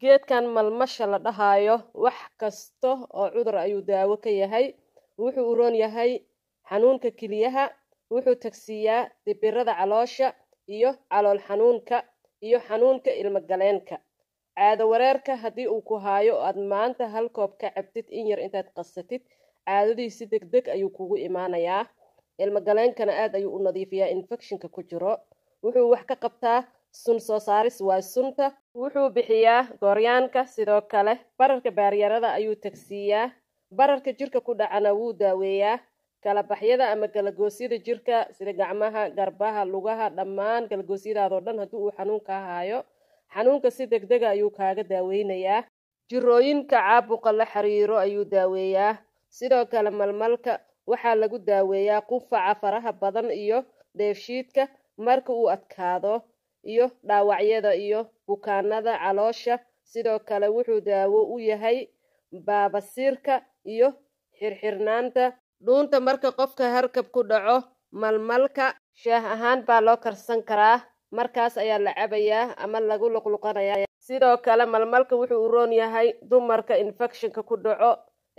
geedkan malmasha la dhahaayo wax kasta oo cudur ayuu daawo ka yahay wuxuu uroon yahay xanuunka keliyaha wuxuu tagsiiyaa dibirada caloosha iyo calool xanuunka iyo xanuunka ilmagaleenka caado wareerka haddii uu ku haayo oo aad maanta hal koob ka cabtid in yar intaad qasatid caadadii si deg deg ayuu kugu imaanayaa ilmagaleenkana aad ayuu u nadiifiyaa infectionka ku jiro wuxuu wax ka qabtaa sun soo saaris waa sunta wuxuu bixiyaa gooryaanka sidoo kale bararka baaryarada ayuu tagsiiyaa bararka jirka ku dhacana wuu daaweeyaa kalabaxyada ama galagoosyada jirka sida gacmaha garbaha lugaha dhammaan galagoosyadaadoo dhan haddii uu xanuunka haayo xanuunka si deg dega ah ayuu kaaga daaweynayaa jirooyinka caabuqa la xiriiro ayuu daaweeyaa sidoo kale malmalka waxaa lagu daaweeyaa qufaca faraha badan iyo dheefshiidka marka uu adkaado iyo dhaawacyada iyo bukaanada caloosha sidoo kale wuxuu daawo u yahay baabasiirka iyo xirxirnaanta dhuunta marka qofka harkab ku dhaco malmalka shaah ahaan baa loo karsan karaa markaas ayaa la cabayaa ama lagu luqluqanaya sidoo kale malmalka wuxuu u roon yahay dumarka infectionka ku dhaco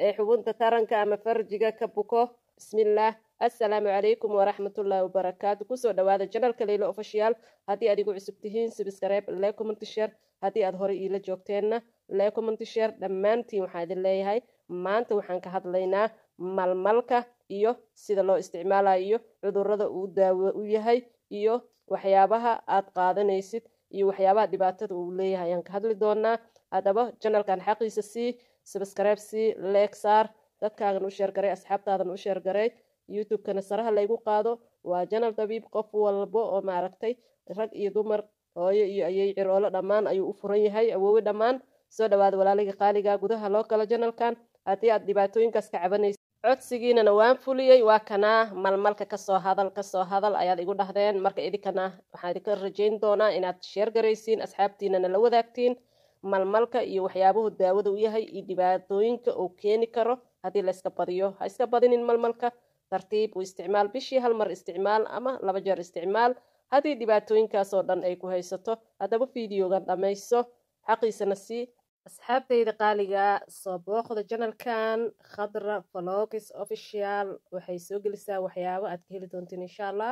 ee xubunta taranka ama farjiga ka buko bismillaah assalaamu calaykum waraxmatullaahi wabarakaatu kusoo dhawaada janalka leylo ofishiyaal haddii aad igu cusub tihiin sibiskareyb lee commentisher haddii aad horey iila joogteenna lee commentisher dhammaantiin waxaa idin leeyahay maanta waxaan ka hadlaynaa malmalka iyo sida loo isticmaalayo iyo cudurrada uu daawo u yahay iyo waxyaabaha aad qaadanaysid iyo waxyaabaha dhibaatada uu leeyahay ayaan ka hadli doonaa haddaba janalkan xaqiisa sii sibiskareyb sii leeg saar dadkaagan u sheergaray asxaabtaadan u sheergaray youtubekana saraha laygu qaado waa janab dabiib qof walbo oo maaragtay rag iyo dumar hooyo iyo ayay ciroolo dhammaan ayuu u furan yahay awoowe dhammaan soo dhawaada walaalayga qaaliga gudaha loo galo janalkan haddii aad dhibaatooyinkaas ka cabanaysa codsigiinana waan fuliyey waa kanaa malmalka kasoo hadal kasoo hadal ayaad igu dhahdeen marka idinkana waxaan idinka rajayn doonaa inaad sheergaraysiin asxaabtiinana la wadaagtiin malmalka iyo waxyaabuhu daawada u yahay iyo dhibaatooyinka uu keeni karo haddii layska badiyo ha iska badinin malmalka tartiib u isticmaal bishii hal mar isticmaal ama laba jeer isticmaal haddii dhibaatooyinkaasoo dhan ay ku haysato haddaba fiideogan dhammayso xaqiisana sii asxaabtayda qaaliga soo booqda janalkan khadra vologs official waxay soo gelisaa waxyaabo aad ka heli doontiin insha allah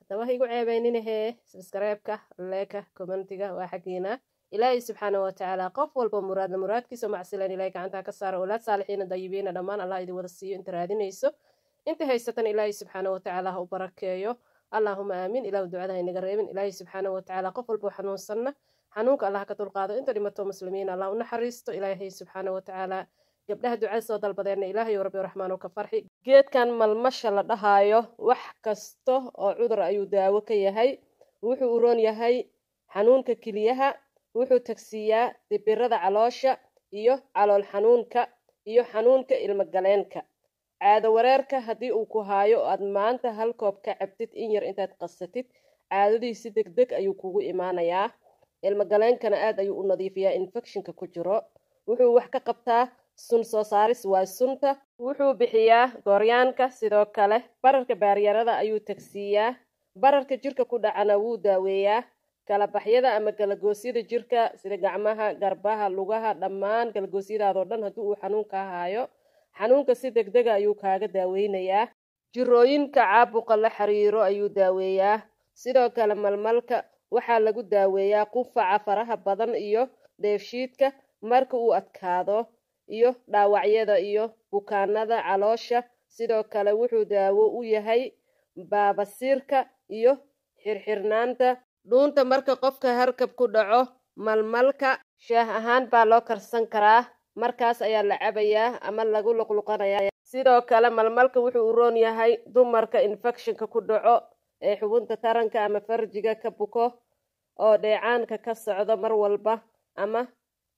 haddaba igu ceebayninahee sabskareebka leeka commentiga waa xaggiina ilaahay subxaana watacaala qof walba muraadna muraadkiisa macsileen ilahay gacantaa ka saara olaad saalixiina dayibiina dhammaan allah idin wada siiyo inta raadinayso inta haysatana ilaahay subxaana watacaala ha u barakeeyo allaahuma aamiin ilahu ducada haynaga reebin ilaahay subxaana watacaala qof walbau xanuunsanna xanuunka allah ka dulqaado inta dhimato muslimiin allah u naxariisto ilaahay subxaana watacaala gabdhaha ducada soo dalbadeenna ilaahayo rabbi raxmaan oo ka farxi geedkan malmasha la dhahaayo wax kasta oo cudur ayuu daawo ka yahay wuxuu uroon yahay xanuunka keliyaha wuxuu tagsiiyaa dibirada caloosha iyo calool xanuunka iyo xanuunka ilmagaleenka caado wareerka haddii uu ku haayo oo aad maanta hal koob ka cabtid in yar intaad qasatid caadadii si deg deg ayuu kugu imaanayaa ilmagaleenkana aad ayuu u nadiifiyaa infectionka ku jiro wuxuu wax ka qabtaa sun soo saaris waa sunta wuxuu bixiyaa gooryaanka sidoo kale bararka baaryarada ayuu tagsiiyaa bararka jirka ku dhacana wuu daaweeyaa kalabaxyada ama galagoosyada jirka sida gacmaha garbaha lugaha dhammaan galagoosyadaadoo dhan haddii uu xanuunka haayo xanuunka si degdega ah ayuu kaaga daaweynayaa jirooyinka caabuqa la xiriiro ayuu daaweeyaa sidoo kale malmalka waxaa lagu daaweeyaa qufaca faraha badan iyo dheefshiidka marka uu adkaado iyo dhaawacyada iyo bukaanada caloosha sidoo kale wuxuu daawo u yahay baabasiirka iyo xirxirnaanta dhuunta marka qofka harkab ku dhaco malmalka shaah ahaan baa loo karsan karaa markaas ayaa la cabayaa ama lagu luqluqanayaa sidoo kale malmalka wuxuu u roon yahay dumarka infectionka ku dhaco ee xubunta taranka ama farjiga ka buko oo dheecaanka ka socdo mar walba ama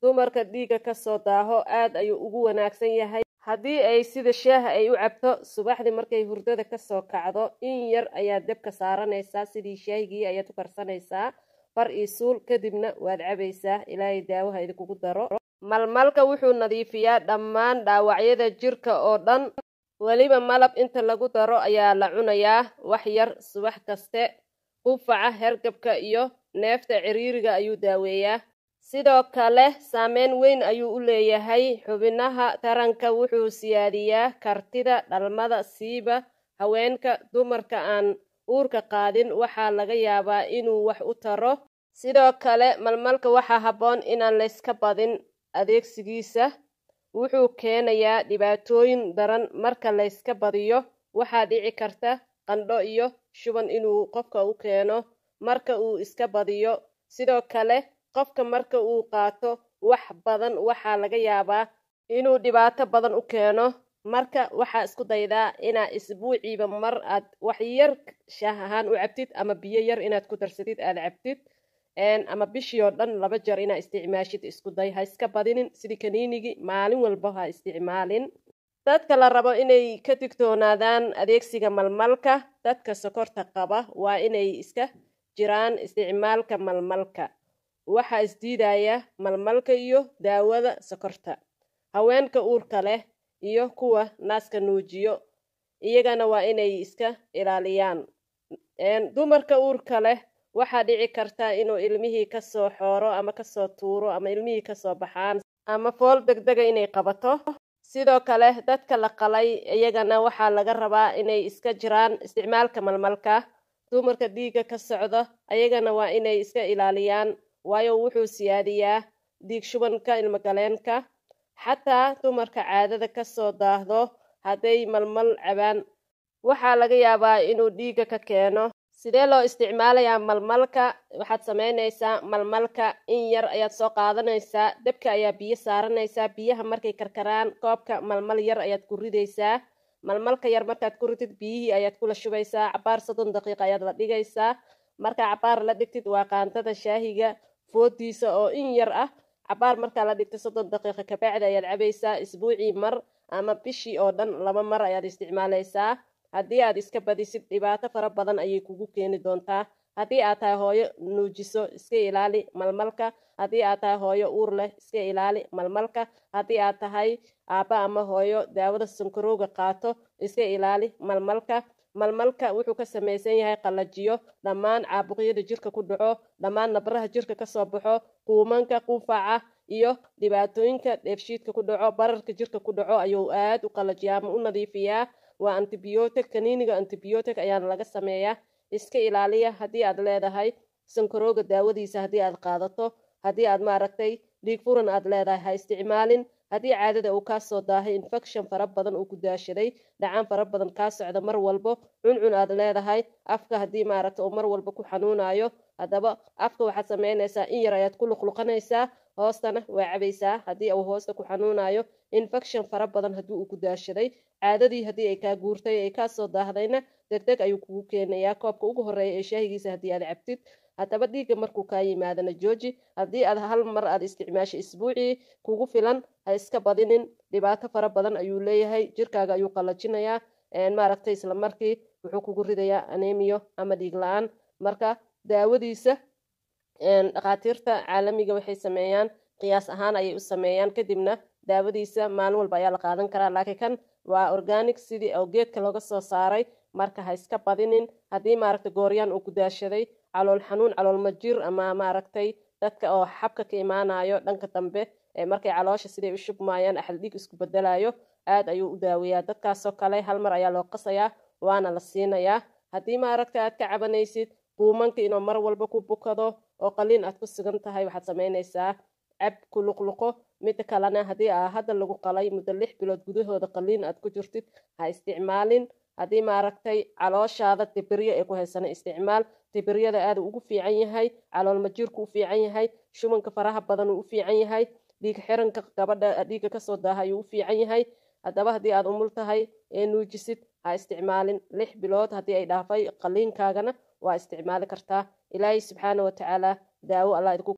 dumarka dhiigga kasoo daaho aad ayuu ugu wanaagsan yahay haddii ay sida shaaha ay u cabto subaxdii markay hurdada kasoo kacdo in yar ayaa debka saaranaysaa sidii shaahigii ayaad u karsanaysaa far iyo suul kadibna waad cabaysaa ilaahay daawaha idinkugu daro malmalka wuxuu nadiifiyaa dhammaan dhaawacyada jirka oo dhan weliba malab inta lagu daro ayaa la cunayaa wax yar subax kaste qufaca hergabka iyo neefta ciriiriga ayuu daaweeyaa sidoo kale saameyn weyn ayuu u leeyahay xubinaha taranka wuxuu siyaadiyaa kartida dhalmada siiba haweenka dumarka aan uurka qaadin waxaa laga yaabaa inuu wax u taro sidoo kale malmalka waxaa habboon inaan layska badin adeegsigiisa wuxuu keenayaa dhibaatooyin daran marka layska badiyo waxaa dhici karta qandho iyo shuban inuu qofka u keeno marka uu iska badiyo sidoo kale qofka marka uu qaato wax badan waxaa laga yaabaa inuu dhibaato badan u keeno marka waxaa isku daydaa inaa isbuuciiba mar aad wax yar shaah ahaan u cabtid ama biyo yar inaad ku darsatid aad cabtid ama bishii oo dhan laba jeer inaa isticmaashid isku day ha iska badinin sidii kaniinigii maalin walba ha isticmaalin dadka la rabo inay ka digtoonaadaan adeegsiga malmalka dadka sokorta qaba waa inay iska jiraan isticmaalka malmalka waxaa isdiidaya malmalka iyo daawada sokorta haweenka uurka leh iyo kuwa naaska nuujiyo iyagana waa inay iska ilaaliyaan dumarka uurka leh waxaa dhici karta inuu ilmihii ka soo xooro ama kasoo tuuro ama ilmihii kasoo baxaan ama fool degdega ah inay qabato sidoo kale dadka la qalay iyagana waxaa laga rabaa inay iska jiraan isticmaalka malmalka dumarka dhiigga ka socda ayagana waa inay iska ilaaliyaan waayo wuxuu siyaadiyaa dhiig shubanka ilmagaleenka xataa dumarka caadada ka soo daahdo hadday malmal cabaan waxaa laga yaabaa inuu dhiigga ka keeno sidee loo isticmaalayaa malmalka waxaad sameynaysaa malmalka in yar ayaad soo qaadanaysaa debka ayaa biyo saaranaysaa biyaha markay karkaraan koobka malmal yar ayaad ku ridaysaa malmalka yar markaad ku ridid biyihii ayaad kula shubaysaa cabaar soddon daqiiqa ayaad la dhigaysaa markaa cabaar la dhigtid waa qaantada shaahiga foodiisa oo in yar ah cabaar markaa la dhigtid soddon daqiiqa kabacdi ayaad cabaysaa isbuucii mar ama bishii oo dhan laba mar ayaad isticmaalaysaa haddii aad iska badisid dhibaato fara badan ayay kugu keeni doontaa haddii aad tahay hooyo nuujiso iska ilaali malmalka haddii aad tahay hooyo uur leh iska ilaali malmalka haddii aad tahay aabba ama hooyo daawada sankarooga qaato iska ilaali malmalka malmalka wuxuu ka samaysan yahay qallajiyo dhammaan caabuqyada jirka ku dhaco dhammaan nabraha jirka kasoo baxo quumanka quufaaca iyo dhibaatooyinka dheefshiidka ku dhaco bararka jirka ku dhaco ayuu aad u qalajiyaa ama u nadiifiyaa waa antibiyotic kaniiniga antibiyootic ayaana laga sameeyaa iska ilaaliya haddii aad leedahay sankarooga daawadiisa haddii aad qaadato haddii aad maaragtay dhiig furan aad leedahay ha isticmaalin haddii caadada uu kaa soo daahay infection fara badan uu ku daashaday dhacaan fara badan kaa socda mar walbo cuncun aad leedahay afka haddii maaragta uu mar walba ku xanuunayo haddaba afka waxaad samaynaysaa in yar ayaad ku luqluqanaysaa hoostana waa cabaysaa haddii uu hoosta ku xanuunayo infection fara badan haddii uu ku daashaday caadadii haddii ay kaa guurtay ay kaasoo daahdayna deg deg ayuu kugu keenayaa koobka ugu horreeya ee shaahigiisa haddii aad cabtid haddaba dhiigga markuu kaa yimaadana jooji haddii aad hal mar aad isticmaasho isbuucii kugu filan ha iska badinin dhibaato fara badan ayuu leeyahay jirkaaga ayuu qallajinayaa maaragtay isla markii wuxuu kugu ridayaa anemiyo ama dhiig la-aan marka daawadiisa dhakaatiirta caalamiga waxay sameeyaan qiyaas ahaan ayay u sameeyaan kadibna daawadiisa maalin walba ayaa la qaadan karaa laakiin kan waa organic sidii oo geedka looga soo saaray marka ha iska badinin haddii maaragtay gooryaan uu gudaashaday calool xanuun calool majiir ama maaragtay dadka oo xabka ka imaanayo dhanka dambe markay caloosha siday u shubmayaan axal dhiig isku bedelayo aad ayuu u daaweeyaa dadkaasoo kale hal mar ayaa loo qasayaa waana la siinayaa haddii maaragta aad ka cabanaysid buumankii inuu mar walba ku bukado oo qaliin aad ku sigan tahay waxaad samaynaysaa cab ku luqluqo midda kalena haddii aa hadda lagu qalay muddo lix bilood gudahooda qaliin aad ku jirtid ha isticmaalin haddii maaragtay calooshaada dibiryo ee ku haysana isticmaal dibiryada aada ugu fiican yahay caloolmajiirku u fiican yahay shubanka faraha badan uu u fiican yahay dhiig xiranka gabadha dhiiga kasoo daahayuu u fiican yahay haddaba haddii aad umul tahay ee nuujisid ha isticmaalin lix bilood haddii ay dhaafay qaliinkaagana waa isticmaali kartaa ilaahay subxaana watacaala daawo allah idinku